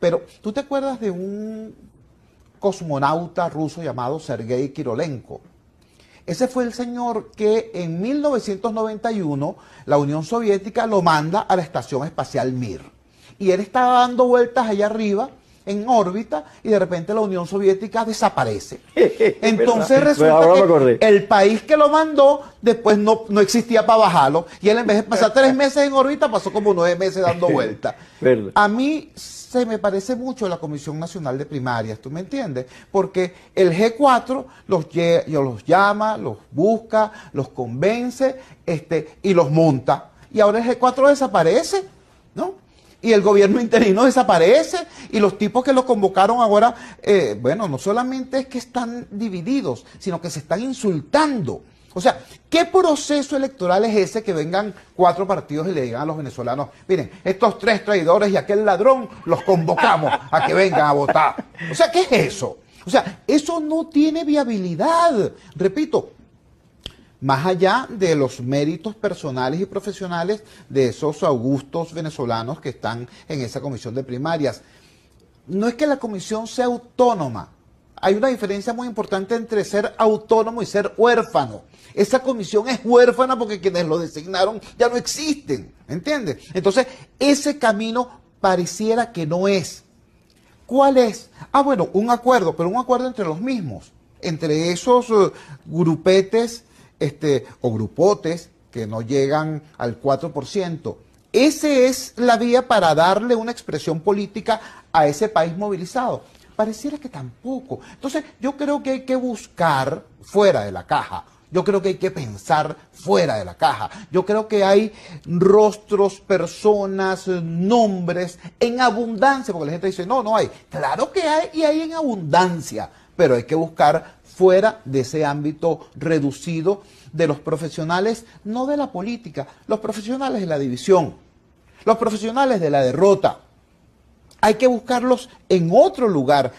Pero, ¿tú te acuerdas de un cosmonauta ruso llamado Sergei Kirolenko? Ese fue el señor que en 1991 la Unión Soviética lo manda a la Estación Espacial Mir. Y él estaba dando vueltas allá arriba en órbita y de repente la Unión Soviética desaparece. Entonces pues resulta que el país que lo mandó después no, existía para bajarlo y él en vez de pasar tres meses en órbita pasó como nueve meses dando vuelta. A mí se me parece mucho la Comisión Nacional de Primarias, ¿tú me entiendes? Porque el G4 los, los llama, los busca, los convence este, y los monta. Y ahora el G4 desaparece y el gobierno interino desaparece y los tipos que lo convocaron ahora, eh, bueno, no solamente es que están divididos, sino que se están insultando. O sea, ¿qué proceso electoral es ese que vengan cuatro partidos y le digan a los venezolanos, miren, estos tres traidores y aquel ladrón los convocamos a que vengan a votar? O sea, ¿qué es eso? O sea, eso no tiene viabilidad. Repito, más allá de los méritos personales y profesionales de esos augustos venezolanos que están en esa comisión de primarias. No es que la comisión sea autónoma, hay una diferencia muy importante entre ser autónomo y ser huérfano. Esa comisión es huérfana porque quienes lo designaron ya no existen, ¿entiendes? Entonces, ese camino pareciera que no es. ¿Cuál es? Ah, bueno, un acuerdo, pero un acuerdo entre los mismos, entre esos eh, grupetes este, o grupotes que no llegan al 4%. Esa es la vía para darle una expresión política a ese país movilizado. Pareciera que tampoco. Entonces yo creo que hay que buscar fuera de la caja. Yo creo que hay que pensar fuera de la caja. Yo creo que hay rostros, personas, nombres en abundancia, porque la gente dice, no, no hay. Claro que hay y hay en abundancia pero hay que buscar fuera de ese ámbito reducido de los profesionales, no de la política, los profesionales de la división, los profesionales de la derrota. Hay que buscarlos en otro lugar.